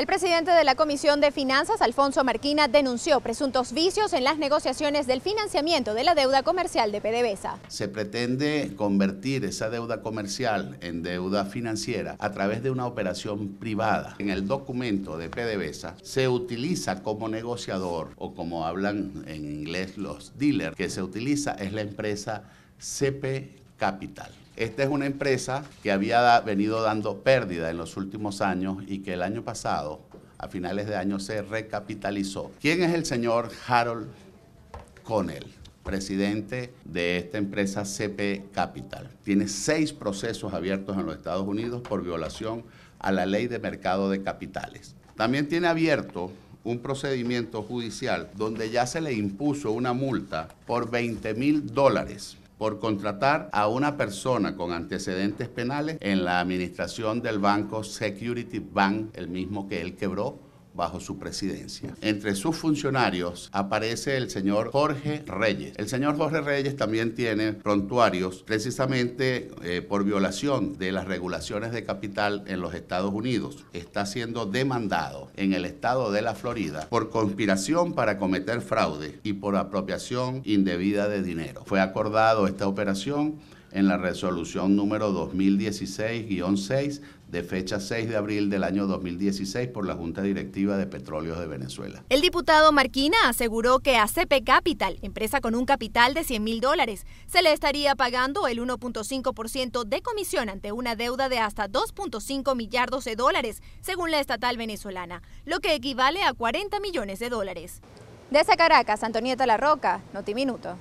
El presidente de la Comisión de Finanzas, Alfonso Marquina, denunció presuntos vicios en las negociaciones del financiamiento de la deuda comercial de PDVSA. Se pretende convertir esa deuda comercial en deuda financiera a través de una operación privada. En el documento de PDVSA se utiliza como negociador o como hablan en inglés los dealers, que se utiliza es la empresa CP Capital. Esta es una empresa que había venido dando pérdida en los últimos años y que el año pasado, a finales de año, se recapitalizó. ¿Quién es el señor Harold Connell? presidente de esta empresa CP Capital. Tiene seis procesos abiertos en los Estados Unidos por violación a la ley de mercado de capitales. También tiene abierto un procedimiento judicial donde ya se le impuso una multa por 20 mil dólares por contratar a una persona con antecedentes penales en la administración del banco Security Bank, el mismo que él quebró bajo su presidencia. Entre sus funcionarios aparece el señor Jorge Reyes. El señor Jorge Reyes también tiene prontuarios precisamente eh, por violación de las regulaciones de capital en los Estados Unidos. Está siendo demandado en el estado de la Florida por conspiración para cometer fraude y por apropiación indebida de dinero. Fue acordado esta operación en la resolución número 2016-6 de fecha 6 de abril del año 2016 por la Junta Directiva de Petróleos de Venezuela. El diputado Marquina aseguró que a Capital, empresa con un capital de 100 mil dólares, se le estaría pagando el 1.5% de comisión ante una deuda de hasta 2.5 millardos de dólares, según la estatal venezolana, lo que equivale a 40 millones de dólares. Desde Caracas, Antonieta La Roca, Notiminuto.